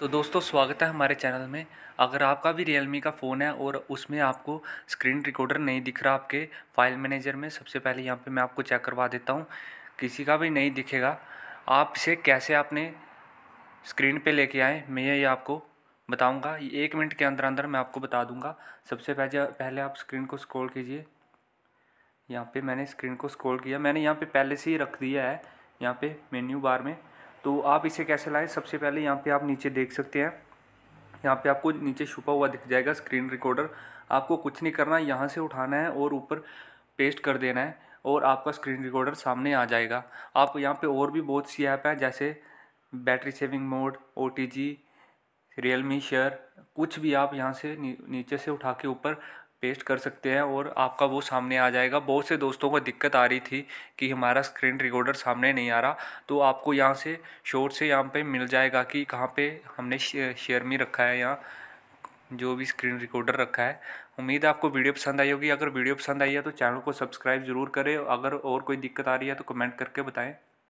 तो दोस्तों स्वागत है हमारे चैनल में अगर आपका भी रियल का फ़ोन है और उसमें आपको स्क्रीन रिकॉर्डर नहीं दिख रहा आपके फाइल मैनेजर में सबसे पहले यहाँ पे मैं आपको चेक करवा देता हूँ किसी का भी नहीं दिखेगा आप इसे कैसे आपने स्क्रीन पे लेके आए मैं ये आपको बताऊँगा एक मिनट के अंदर अंदर मैं आपको बता दूँगा सबसे पहले पहले आप स्क्रीन को स्क्रोल कीजिए यहाँ पर मैंने स्क्रीन को स्क्रोल किया मैंने यहाँ पर पहले से ही रख दिया है यहाँ पर मेन्यू बार में तो आप इसे कैसे लाएँ सबसे पहले यहाँ पर आप नीचे देख सकते हैं यहाँ पे आपको नीचे छुपा हुआ दिख जाएगा स्क्रीन रिकॉर्डर आपको कुछ नहीं करना यहाँ से उठाना है और ऊपर पेस्ट कर देना है और आपका स्क्रीन रिकॉर्डर सामने आ जाएगा आप यहाँ पे और भी बहुत सी ऐप हैं जैसे battery saving mode O T G Realme share कुछ भी आप यहाँ से नी, नीचे से उठा के ऊपर पेस्ट कर सकते हैं और आपका वो सामने आ जाएगा बहुत से दोस्तों को दिक्कत आ रही थी कि हमारा स्क्रीन रिकॉर्डर सामने नहीं आ रहा तो आपको यहाँ से शोर से यहाँ पे मिल जाएगा कि कहाँ पे हमने शेयर में रखा है यहाँ जो भी स्क्रीन रिकॉर्डर रखा है उम्मीद है आपको वीडियो पसंद आई होगी अगर वीडियो पसंद आई है तो चैनल को सब्सक्राइब जरूर करें अगर और कोई दिक्कत आ रही है तो कमेंट करके बताएँ